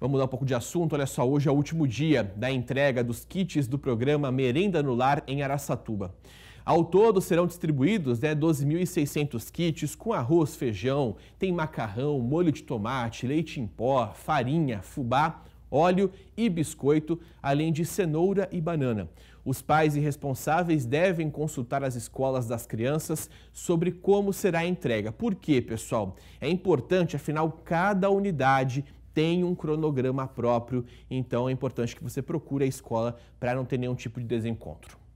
Vamos mudar um pouco de assunto. Olha só, hoje é o último dia da entrega dos kits do programa Merenda no Lar em Araçatuba. Ao todo serão distribuídos né, 12.600 kits com arroz, feijão, tem macarrão, molho de tomate, leite em pó, farinha, fubá, óleo e biscoito, além de cenoura e banana. Os pais e responsáveis devem consultar as escolas das crianças sobre como será a entrega. Por quê, pessoal? É importante, afinal, cada unidade tem um cronograma próprio, então é importante que você procure a escola para não ter nenhum tipo de desencontro.